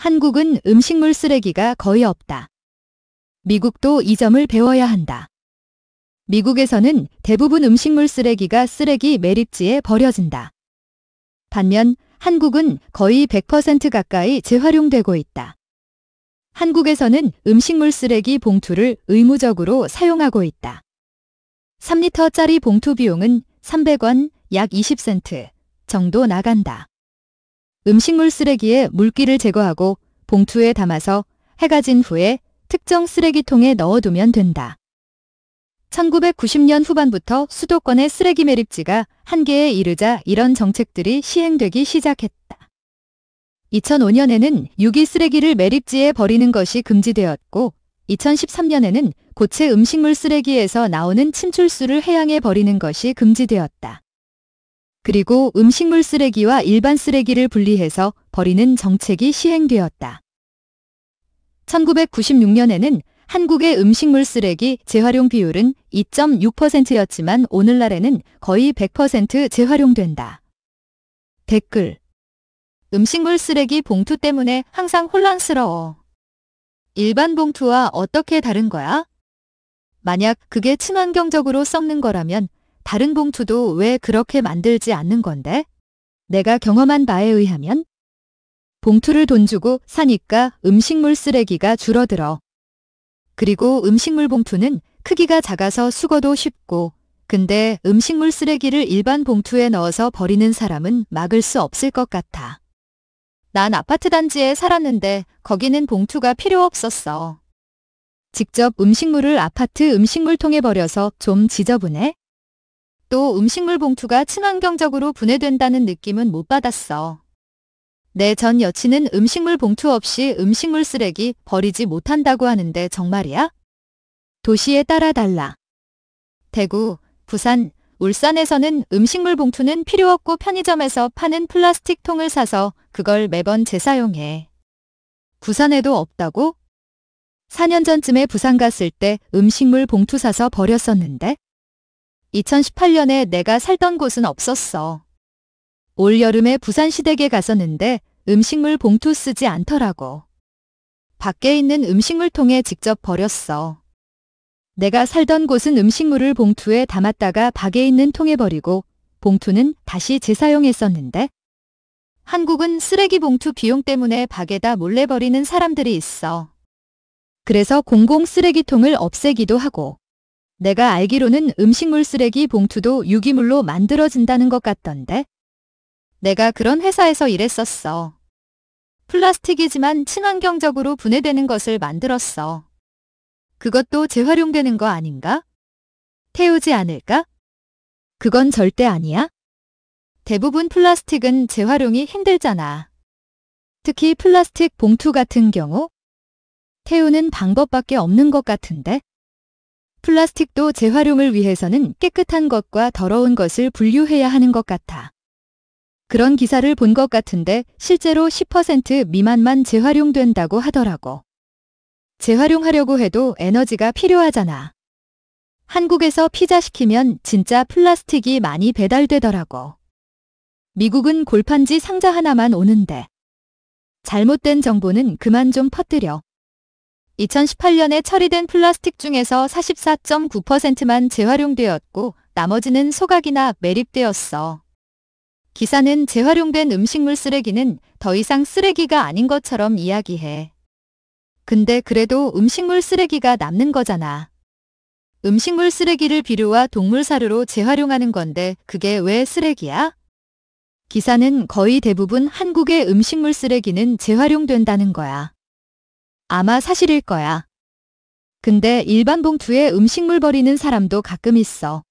한국은 음식물 쓰레기가 거의 없다. 미국도 이 점을 배워야 한다. 미국에서는 대부분 음식물 쓰레기가 쓰레기 매립지에 버려진다. 반면 한국은 거의 100% 가까이 재활용되고 있다. 한국에서는 음식물 쓰레기 봉투를 의무적으로 사용하고 있다. 3리터짜리 봉투 비용은 300원, 약 20센트 정도 나간다. 음식물 쓰레기에 물기를 제거하고 봉투에 담아서 해가 진 후에 특정 쓰레기통에 넣어두면 된다. 1990년 후반부터 수도권의 쓰레기 매립지가 한계에 이르자 이런 정책들이 시행되기 시작했다. 2005년에는 유기 쓰레기를 매립지에 버리는 것이 금지되었고 2013년에는 고체 음식물 쓰레기에서 나오는 침출수를 해양에 버리는 것이 금지되었다. 그리고 음식물 쓰레기와 일반 쓰레기를 분리해서 버리는 정책이 시행되었다. 1996년에는 한국의 음식물 쓰레기 재활용 비율은 2.6%였지만 오늘날에는 거의 100% 재활용된다. 댓글 음식물 쓰레기 봉투 때문에 항상 혼란스러워. 일반 봉투와 어떻게 다른 거야? 만약 그게 친환경적으로 썩는 거라면 다른 봉투도 왜 그렇게 만들지 않는 건데? 내가 경험한 바에 의하면 봉투를 돈 주고 사니까 음식물 쓰레기가 줄어들어. 그리고 음식물 봉투는 크기가 작아서 수거도 쉽고 근데 음식물 쓰레기를 일반 봉투에 넣어서 버리는 사람은 막을 수 없을 것 같아. 난 아파트 단지에 살았는데 거기는 봉투가 필요 없었어. 직접 음식물을 아파트 음식물통에 버려서 좀 지저분해? 또 음식물 봉투가 친환경적으로 분해된다는 느낌은 못 받았어. 내 전 여친은 음식물 봉투 없이 음식물 쓰레기 버리지 못한다고 하는데 정말이야? 도시에 따라 달라. 대구, 부산, 울산에서는 음식물 봉투는 필요 없고 편의점에서 파는 플라스틱 통을 사서 그걸 매번 재사용해. 부산에도 없다고? 4년 전쯤에 부산 갔을 때 음식물 봉투 사서 버렸었는데? 2018년에 내가 살던 곳은 없었어. 올여름에 부산시댁에 갔었는데 음식물 봉투 쓰지 않더라고. 밖에 있는 음식물통에 직접 버렸어. 내가 살던 곳은 음식물을 봉투에 담았다가 밖에 있는 통에 버리고 봉투는 다시 재사용했었는데 한국은 쓰레기 봉투 비용 때문에 밖에다 몰래 버리는 사람들이 있어. 그래서 공공 쓰레기통을 없애기도 하고 내가 알기로는 음식물 쓰레기 봉투도 유기물로 만들어진다는 것 같던데. 내가 그런 회사에서 일했었어. 플라스틱이지만 친환경적으로 분해되는 것을 만들었어. 그것도 재활용되는 거 아닌가? 태우지 않을까? 그건 절대 아니야. 대부분 플라스틱은 재활용이 힘들잖아. 특히 플라스틱 봉투 같은 경우 태우는 방법밖에 없는 것 같은데. 플라스틱도 재활용을 위해서는 깨끗한 것과 더러운 것을 분류해야 하는 것 같아. 그런 기사를 본 것 같은데 실제로 10% 미만만 재활용된다고 하더라고. 재활용하려고 해도 에너지가 필요하잖아. 한국에서 피자 시키면 진짜 플라스틱이 많이 배달되더라고. 미국은 골판지 상자 하나만 오는데. 잘못된 정보는 그만 좀 퍼뜨려. 2018년에 처리된 플라스틱 중에서 44.9%만 재활용되었고 나머지는 소각이나 매립되었어. 기사는 재활용된 음식물 쓰레기는 더 이상 쓰레기가 아닌 것처럼 이야기해. 근데 그래도 음식물 쓰레기가 남는 거잖아. 음식물 쓰레기를 비료와 동물 사료로 재활용하는 건데 그게 왜 쓰레기야? 기사는 거의 대부분 한국의 음식물 쓰레기는 재활용된다는 거야. 아마 사실일 거야. 근데 일반 봉투에 음식물 버리는 사람도 가끔 있어.